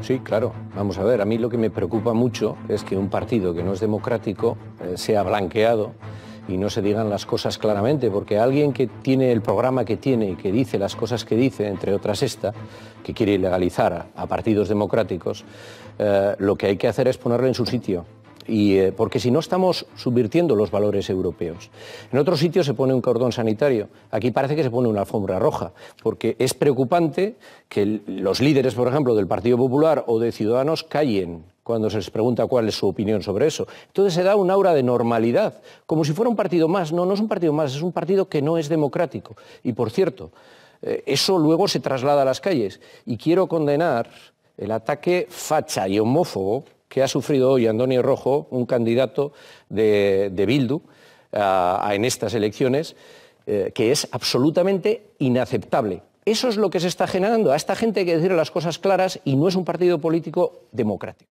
Sí, claro. Vamos a ver, a mí lo que me preocupa mucho es que un partido que no es democrático eh, sea blanqueado y no se digan las cosas claramente, porque alguien que tiene el programa que tiene y que dice las cosas que dice, entre otras esta, que quiere ilegalizar a, partidos democráticos, eh, lo que hay que hacer es ponerle en su sitio eh, porque si no estamos subvirtiendo los valores europeos. En otros sitios se pone un cordón sanitario, aquí parece que se pone una alfombra roja, porque es preocupante que los líderes, por ejemplo, del Partido Popular o de Ciudadanos callen cuando se les pregunta cuál es su opinión sobre eso. Entonces se da un aura de normalidad, como si fuera un partido más. No, no es un partido más, es un partido que no es democrático. Y por cierto, eh, eso luego se traslada a las calles. Y quiero condenar el ataque facha y homófobo ha sufrido hoy Antonio Rojo, un candidato de, Bildu en estas elecciones, eh, que es absolutamente inaceptable. Eso es lo que se está generando. A esta gente hay que decir las cosas claras y no es un partido político democrático.